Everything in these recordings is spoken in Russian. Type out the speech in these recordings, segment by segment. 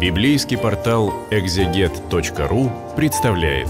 Библейский портал экзегет.ру представляет.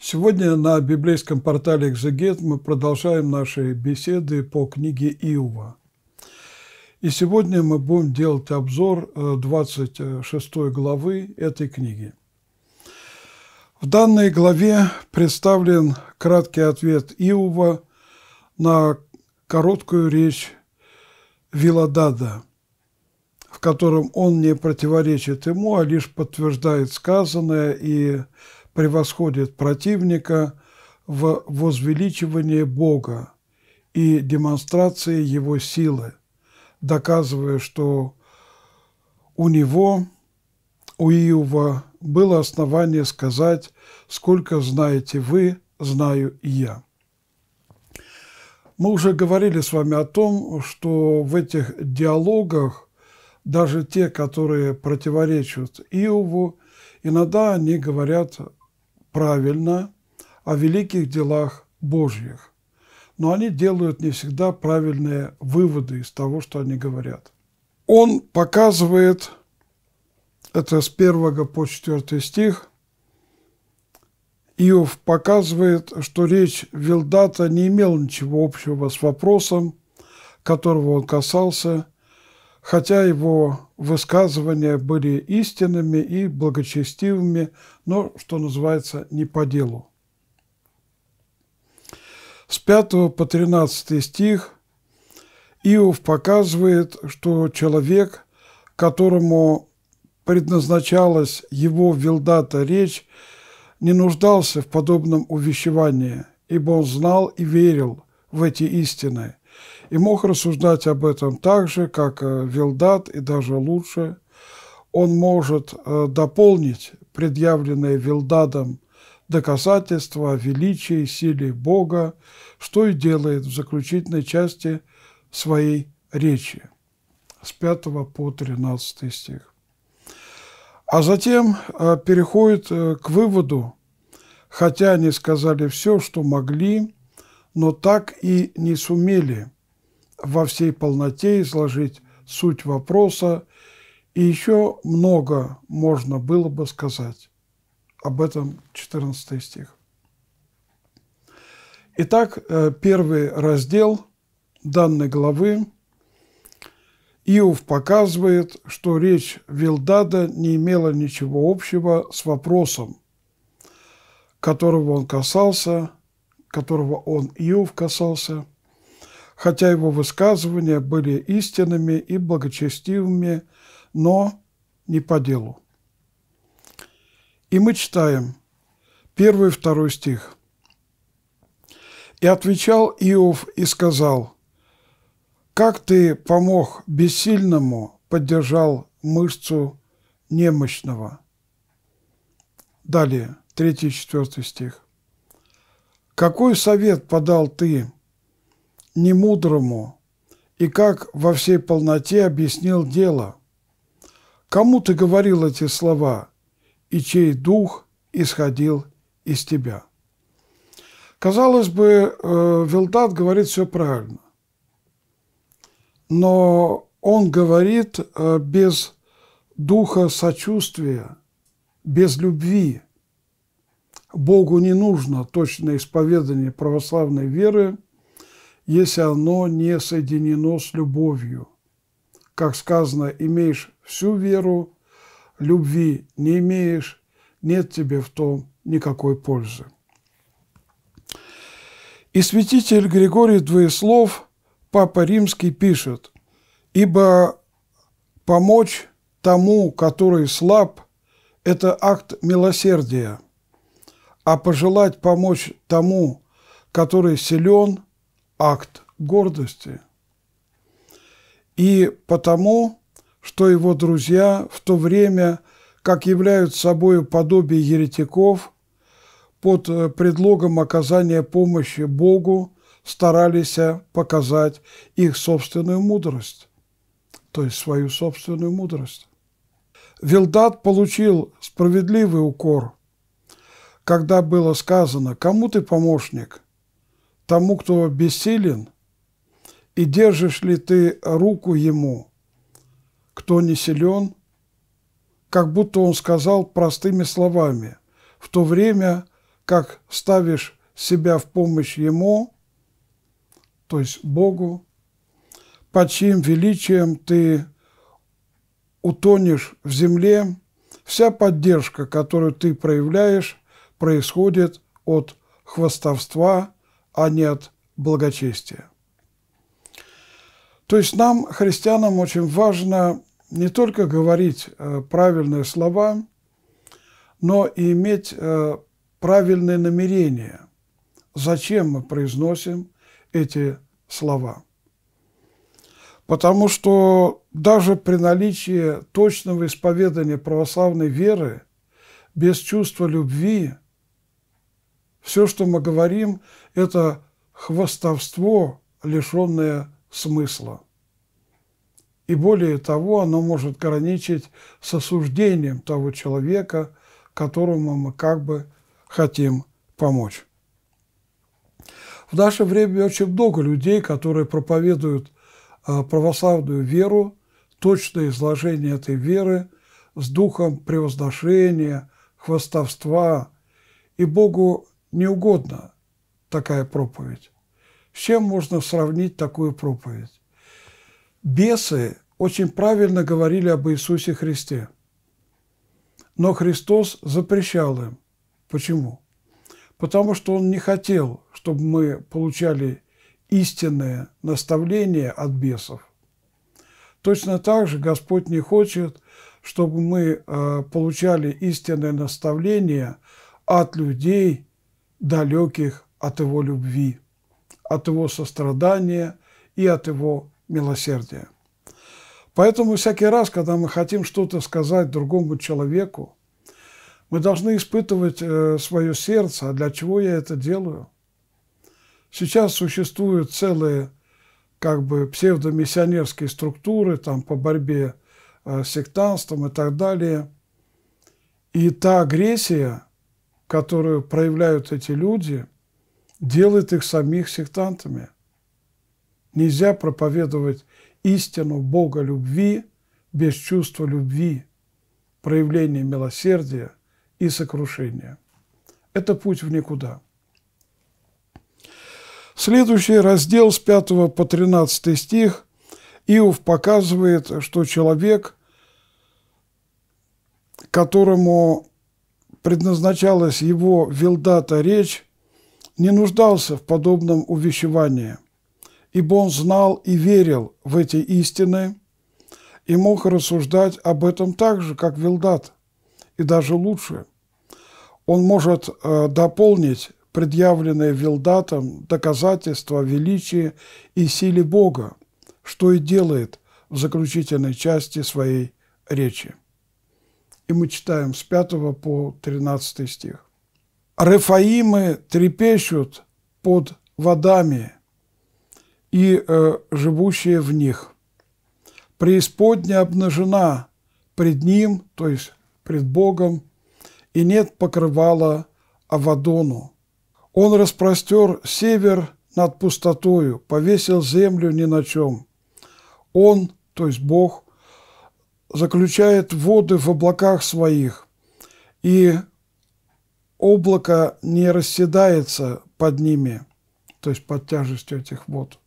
Сегодня на библейском портале «Экзегет» мы продолжаем наши беседы по книге Иова. И сегодня мы будем делать обзор 26 э, главы этой книги. В данной главе представлен краткий ответ Иова на короткую речь Виладада, в котором он не противоречит ему, а лишь подтверждает сказанное и превосходит противника в возвеличивании Бога и демонстрации его силы, доказывая, что у него, у Иова, было основание сказать, сколько знаете вы, знаю и я. Мы уже говорили с вами о том, что в этих диалогах даже те, которые противоречат Иову, иногда они говорят правильно о великих делах Божьих. Но они делают не всегда правильные выводы из того, что они говорят. Он показывает, это с 1 по 4 стих – Иов показывает, что речь Вилдата не имела ничего общего с вопросом, которого он касался, хотя его высказывания были истинными и благочестивыми, но, что называется, не по делу. С 5 по 13 стих Иов показывает, что человек, которому предназначалась его Вилдата речь, не нуждался в подобном увещевании, ибо он знал и верил в эти истины и мог рассуждать об этом так же, как э, Вилдат и даже лучше. Он может э, дополнить предъявленное Вилдадом доказательства величия и силе Бога, что и делает в заключительной части своей речи с 5 по 13 стих. А затем э, переходит э, к выводу, хотя они сказали все, что могли, но так и не сумели во всей полноте изложить суть вопроса, и еще много можно было бы сказать. Об этом 14 стих. Итак, э, первый раздел данной главы – Иов показывает, что речь Вилдада не имела ничего общего с вопросом, которого он касался, которого он, Иов, касался, хотя его высказывания были истинными и благочестивыми, но не по делу. И мы читаем первый и второй стих. «И отвечал Иов и сказал – как ты помог бессильному, поддержал мышцу немощного. Далее, третий четвертый стих. Какой совет подал ты немудрому и как во всей полноте объяснил дело? Кому ты говорил эти слова и чей дух исходил из тебя? Казалось бы, э, Вилдат говорит все правильно но он говорит э, без духа сочувствия, без любви. Богу не нужно точное исповедание православной веры, если оно не соединено с любовью. Как сказано, имеешь всю веру, любви не имеешь, нет тебе в том никакой пользы. И святитель Григорий Двоеслов – Папа Римский пишет, «Ибо помочь тому, который слаб, это акт милосердия, а пожелать помочь тому, который силен, акт гордости. И потому, что его друзья в то время, как являются собой подобие еретиков, под предлогом оказания помощи Богу старались показать их собственную мудрость, то есть свою собственную мудрость. Вилдат получил справедливый укор, когда было сказано, кому ты помощник, тому, кто бессилен, и держишь ли ты руку ему, кто не силен, как будто он сказал простыми словами, в то время, как ставишь себя в помощь ему, то есть Богу, под чьим величием ты утонешь в земле, вся поддержка, которую ты проявляешь, происходит от хвастовства, а не от благочестия. То есть нам, христианам, очень важно не только говорить э, правильные слова, но и иметь э, правильные намерения, зачем мы произносим эти слова. Потому что даже при наличии точного исповедания православной веры, без чувства любви, все, что мы говорим, это хвостовство, лишенное смысла. И более того, оно может граничить с осуждением того человека, которому мы как бы хотим помочь. В наше время очень много людей, которые проповедуют а, православную веру, точное изложение этой веры с духом превозношения, хвастовства, и Богу не угодно такая проповедь. С чем можно сравнить такую проповедь? Бесы очень правильно говорили об Иисусе Христе, но Христос запрещал им. Почему? Потому что он не хотел, чтобы мы получали истинное наставление от бесов. Точно так же Господь не хочет, чтобы мы э, получали истинное наставление от людей, далеких от Его любви, от Его сострадания и от Его милосердия. Поэтому всякий раз, когда мы хотим что-то сказать другому человеку, мы должны испытывать э, свое сердце, а для чего я это делаю – Сейчас существуют целые как бы псевдомиссионерские структуры там, по борьбе э, с сектантством и так далее. И та агрессия, которую проявляют эти люди, делает их самих сектантами. Нельзя проповедовать истину Бога любви без чувства любви, проявления милосердия и сокрушения. Это путь в никуда. Следующий раздел с 5 по 13 стих Иов показывает, что человек, которому предназначалась его вилдата речь, не нуждался в подобном увещевании, ибо он знал и верил в эти истины и мог рассуждать об этом так же, как Вилдат, и даже лучше. Он может э, дополнить предъявленное Вилдатом доказательства величия и силы Бога, что и делает в заключительной части своей речи. И мы читаем с 5 по 13 стих. «Рефаимы трепещут под водами и э, живущие в них. Преисподня обнажена пред ним, то есть пред Богом, и нет покрывала Авадону. Он распростер север над пустотою, повесил землю ни на чем. Он, то есть Бог, заключает воды в облаках своих, и облако не расседается под ними, то есть под тяжестью этих вод.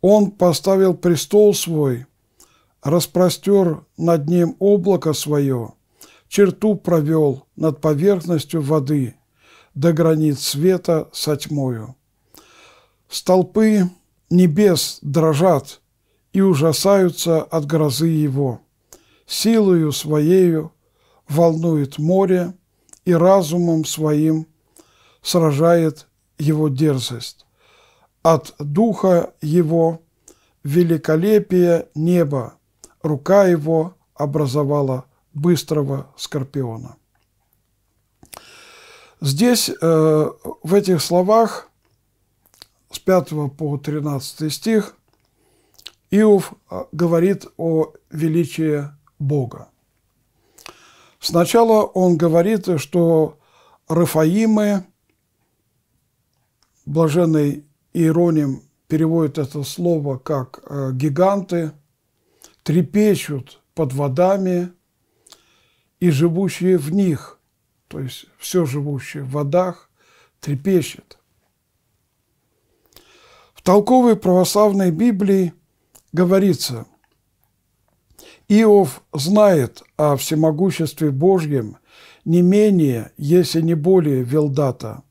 Он поставил престол свой, распростер над ним облако свое, черту провел над поверхностью воды – до границ света со тьмою. Столпы небес дрожат и ужасаются от грозы его. Силою своею волнует море и разумом своим сражает его дерзость. От духа его великолепие неба, рука его образовала быстрого скорпиона. Здесь, э, в этих словах, с 5 по 13 стих, Иов э, говорит о величии Бога. Сначала он говорит, что Рафаимы, блаженный Иероним переводит это слово как э, «гиганты», «трепещут под водами» и «живущие в них» то есть все живущее в водах, трепещет. В толковой православной Библии говорится, Иов знает о всемогуществе Божьем не менее, если не более Велдата.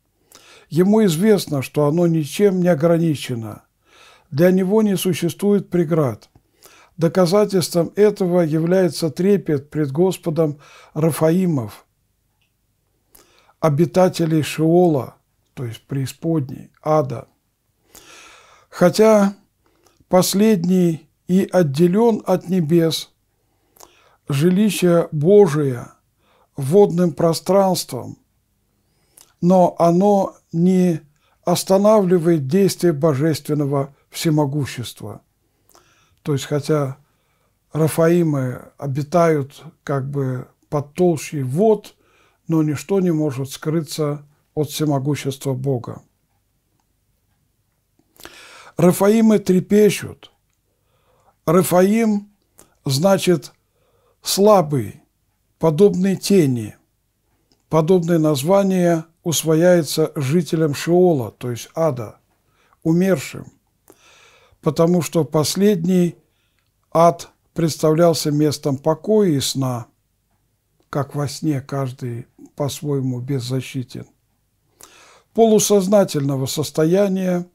Ему известно, что оно ничем не ограничено. Для него не существует преград. Доказательством этого является трепет пред Господом Рафаимов – обитателей Шиола, то есть преисподней, ада. Хотя последний и отделен от небес, жилище Божие водным пространством, но оно не останавливает действие божественного всемогущества. То есть, хотя Рафаимы обитают как бы под толщей вод – но ничто не может скрыться от всемогущества Бога. Рафаимы трепещут. Рафаим значит слабый, подобный тени. Подобное название усвояется жителям Шиола, то есть ада, умершим, потому что последний ад представлялся местом покоя и сна, как во сне каждый по-своему беззащитен. Полусознательного состояния,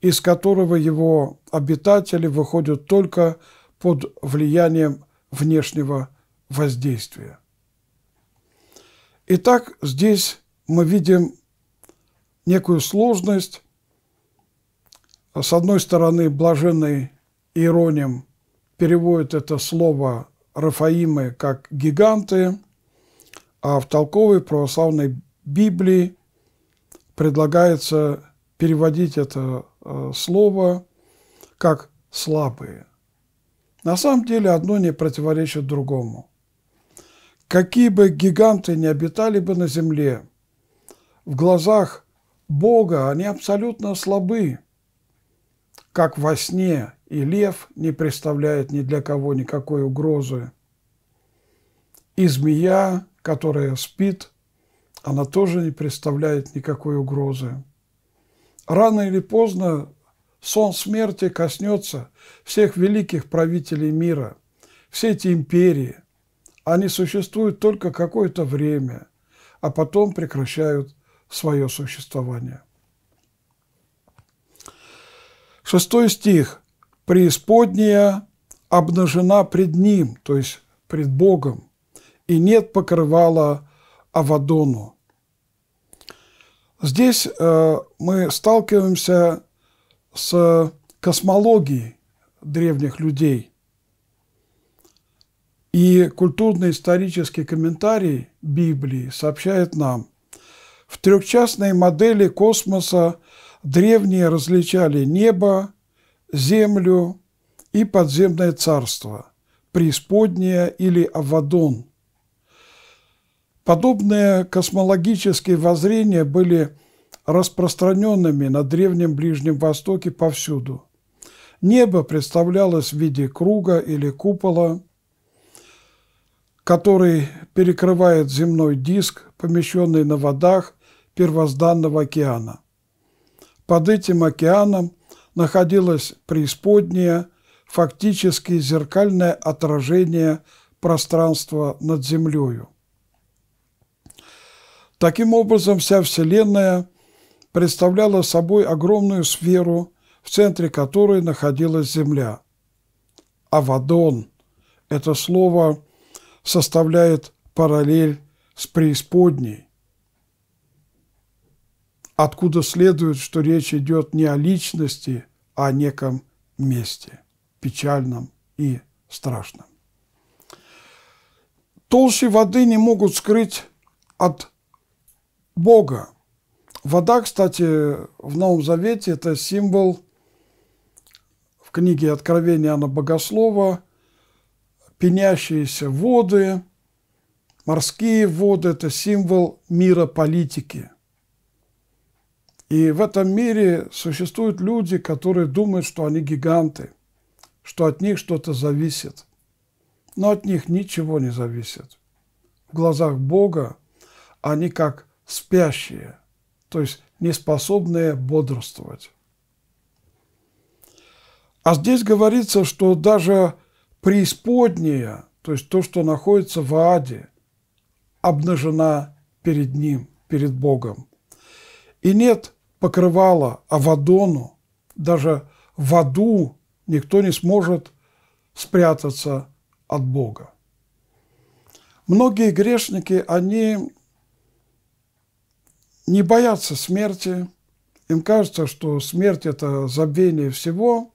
из которого его обитатели выходят только под влиянием внешнего воздействия. Итак, здесь мы видим некую сложность. С одной стороны, блаженный Иероним переводит это слово Рафаимы как «гиганты», а в толковой православной Библии предлагается переводить это э, слово как «слабые». На самом деле одно не противоречит другому. Какие бы гиганты ни обитали бы на земле, в глазах Бога они абсолютно слабы, как во сне, и лев не представляет ни для кого никакой угрозы, и змея которая спит, она тоже не представляет никакой угрозы. Рано или поздно сон смерти коснется всех великих правителей мира, все эти империи. Они существуют только какое-то время, а потом прекращают свое существование. Шестой стих. «Преисподняя обнажена пред Ним», то есть пред Богом, и нет покрывала Авадону. Здесь э, мы сталкиваемся с космологией древних людей. И культурно-исторический комментарий Библии сообщает нам, в трехчастной модели космоса древние различали небо, землю и подземное царство, преисподнее или Авадон – Подобные космологические воззрения были распространенными на Древнем Ближнем Востоке повсюду. Небо представлялось в виде круга или купола, который перекрывает земной диск, помещенный на водах первозданного океана. Под этим океаном находилось преисподнее, фактически зеркальное отражение пространства над землею. Таким образом, вся Вселенная представляла собой огромную сферу, в центре которой находилась Земля. Авадон – это слово составляет параллель с преисподней, откуда следует, что речь идет не о личности, а о неком месте, печальном и страшном. Толщи воды не могут скрыть от Бога. Вода, кстати, в Новом Завете – это символ в книге Откровения Иоанна Богослова, пенящиеся воды, морские воды – это символ мира политики. И в этом мире существуют люди, которые думают, что они гиганты, что от них что-то зависит. Но от них ничего не зависит. В глазах Бога они как спящие, то есть неспособные бодрствовать. А здесь говорится, что даже преисподняя, то есть то, что находится в Аде, обнажена перед ним, перед Богом. И нет покрывала Авадону, даже в аду никто не сможет спрятаться от Бога. Многие грешники, они не боятся смерти. Им кажется, что смерть – это забвение всего,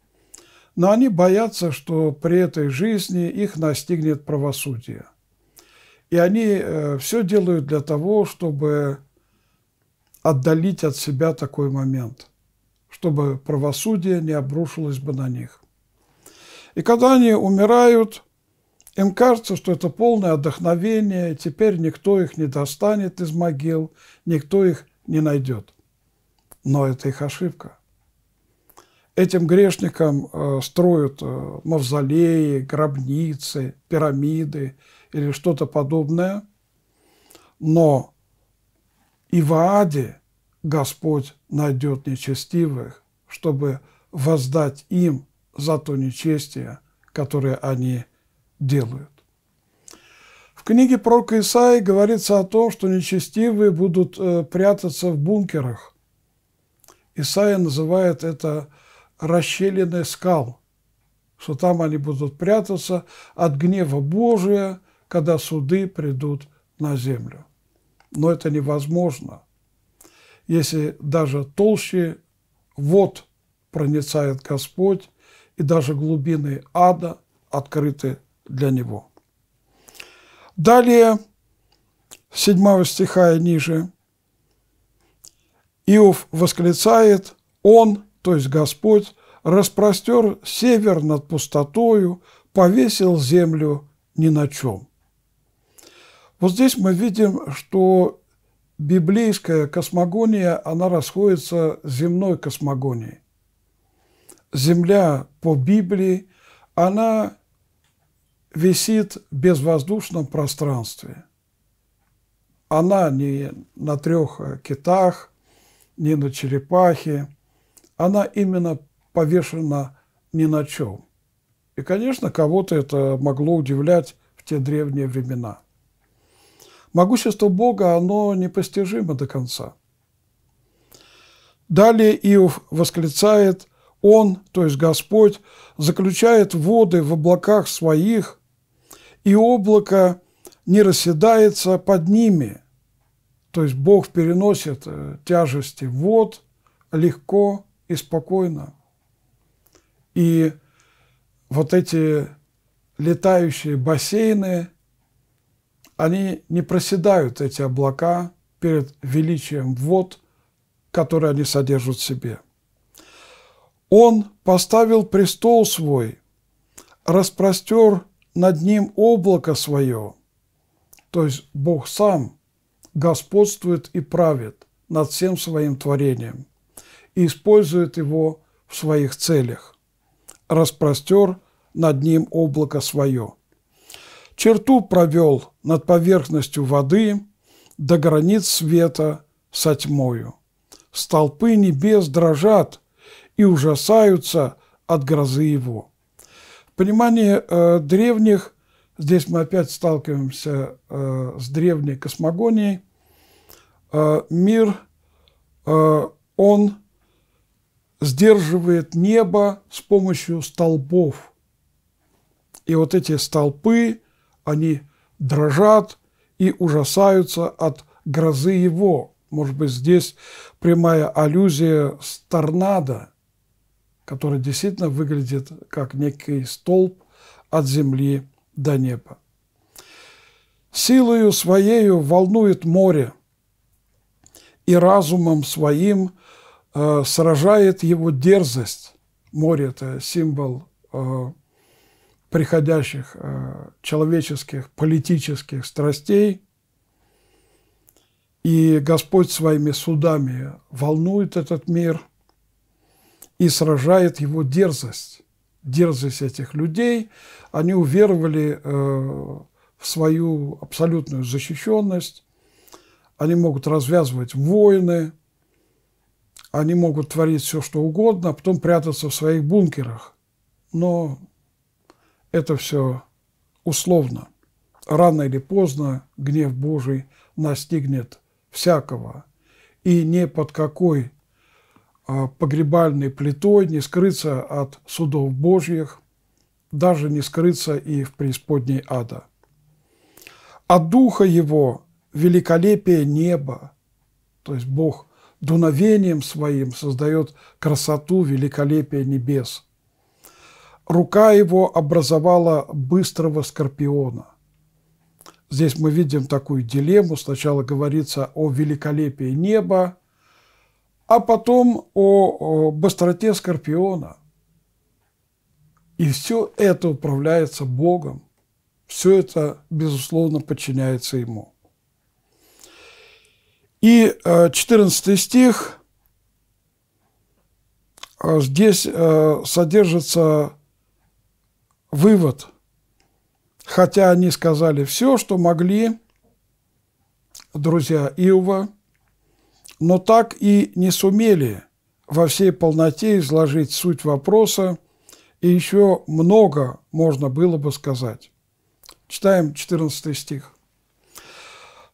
но они боятся, что при этой жизни их настигнет правосудие. И они э, все делают для того, чтобы отдалить от себя такой момент, чтобы правосудие не обрушилось бы на них. И когда они умирают – им кажется, что это полное отдохновение, теперь никто их не достанет из могил, никто их не найдет. Но это их ошибка. Этим грешникам э, строят э, мавзолеи, гробницы, пирамиды или что-то подобное. Но и в Ааде Господь найдет нечестивых, чтобы воздать им за то нечестие, которое они делают. В книге пророка Исаи говорится о том, что нечестивые будут э, прятаться в бункерах. Исаия называет это расщелины скал, что там они будут прятаться от гнева Божия, когда суды придут на землю. Но это невозможно, если даже толще вод проницает Господь, и даже глубины ада открыты для него. Далее, 7 стиха и ниже, Иов восклицает, он, то есть Господь, распростер север над пустотою, повесил землю ни на чем. Вот здесь мы видим, что библейская космогония, она расходится с земной космогонией. Земля по Библии, она висит в безвоздушном пространстве. Она не на трех э, китах, не на черепахе, она именно повешена ни на чем. И, конечно, кого-то это могло удивлять в те древние времена. Могущество Бога, оно непостижимо до конца. Далее Иов восклицает, Он, то есть Господь, заключает воды в облаках своих, и облако не расседается под ними. То есть Бог переносит э, тяжести вод легко и спокойно. И вот эти летающие бассейны, они не проседают, эти облака, перед величием вод, которые они содержат в себе. Он поставил престол свой, распростер над ним облако свое, то есть Бог сам господствует и правит над всем своим творением и использует его в своих целях. Распростер над ним облако свое. Черту провел над поверхностью воды до границ света со тьмою. Столпы небес дрожат и ужасаются от грозы его. Понимание э, древних, здесь мы опять сталкиваемся э, с древней космогонией, э, мир, э, он сдерживает небо с помощью столбов. И вот эти столпы, они дрожат и ужасаются от грозы его. Может быть, здесь прямая аллюзия с торнадо – который действительно выглядит как некий столб от земли до неба. Силою своею волнует море, и разумом своим э, сражает его дерзость. Море – это символ э, приходящих э, человеческих, политических страстей. И Господь своими судами волнует этот мир – и сражает его дерзость, дерзость этих людей. Они уверовали э, в свою абсолютную защищенность, они могут развязывать войны, они могут творить все, что угодно, а потом прятаться в своих бункерах. Но это все условно. Рано или поздно гнев Божий настигнет всякого. И ни под какой а, погребальной плитой, не скрыться от судов Божьих, даже не скрыться и в преисподней ада. От Духа Его великолепие неба, то есть Бог дуновением своим создает красоту великолепия небес. Рука Его образовала быстрого скорпиона. Здесь мы видим такую дилемму. Сначала говорится о великолепии неба – а потом о быстроте Скорпиона. И все это управляется Богом. Все это, безусловно, подчиняется Ему. И 14 э, стих. Э, здесь э, содержится вывод. Хотя они сказали все, что могли, друзья Иова – но так и не сумели во всей полноте изложить суть вопроса, и еще много можно было бы сказать. Читаем 14 стих.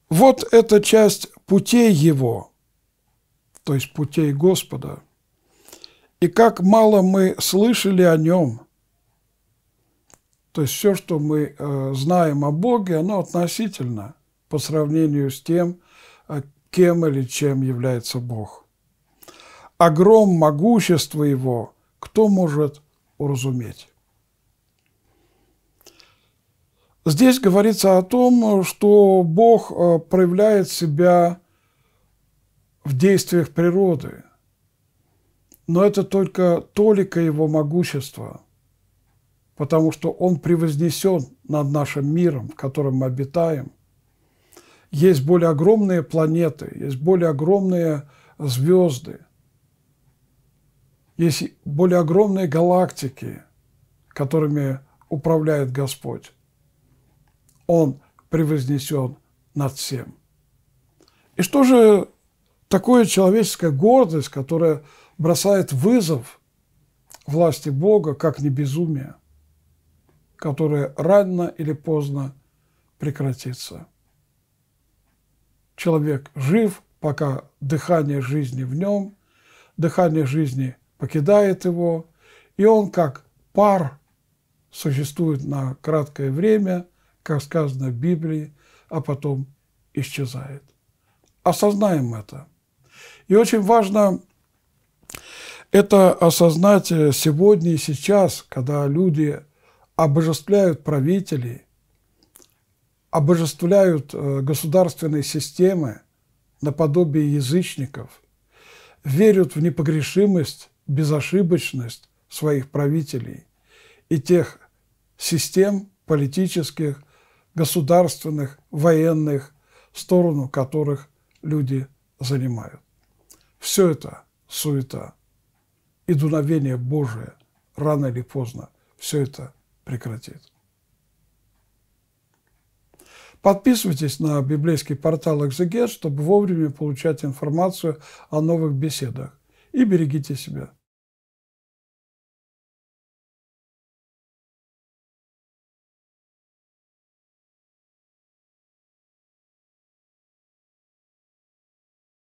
«Вот эта часть путей его, то есть путей Господа, и как мало мы слышали о нем». То есть все, что мы э, знаем о Боге, оно относительно по сравнению с тем, кем или чем является Бог. Огром могущества Его кто может уразуметь? Здесь говорится о том, что Бог э, проявляет себя в действиях природы, но это только толика его могущества, потому что он превознесен над нашим миром, в котором мы обитаем, есть более огромные планеты, есть более огромные звезды, есть более огромные галактики, которыми управляет Господь. Он превознесен над всем. И что же такое человеческая гордость, которая бросает вызов власти Бога, как не безумие, которое рано или поздно прекратится? человек жив, пока дыхание жизни в нем, дыхание жизни покидает его, и он как пар существует на краткое время, как сказано в Библии, а потом исчезает. Осознаем это. И очень важно это осознать э, сегодня и сейчас, когда люди обожествляют правителей, обожествляют э, государственные системы наподобие язычников, верят в непогрешимость, безошибочность своих правителей и тех систем политических, государственных, военных, в сторону которых люди занимают. Все это суета и дуновение Божие рано или поздно все это прекратит. Подписывайтесь на библейский портал «Экзегет», чтобы вовремя получать информацию о новых беседах. И берегите себя.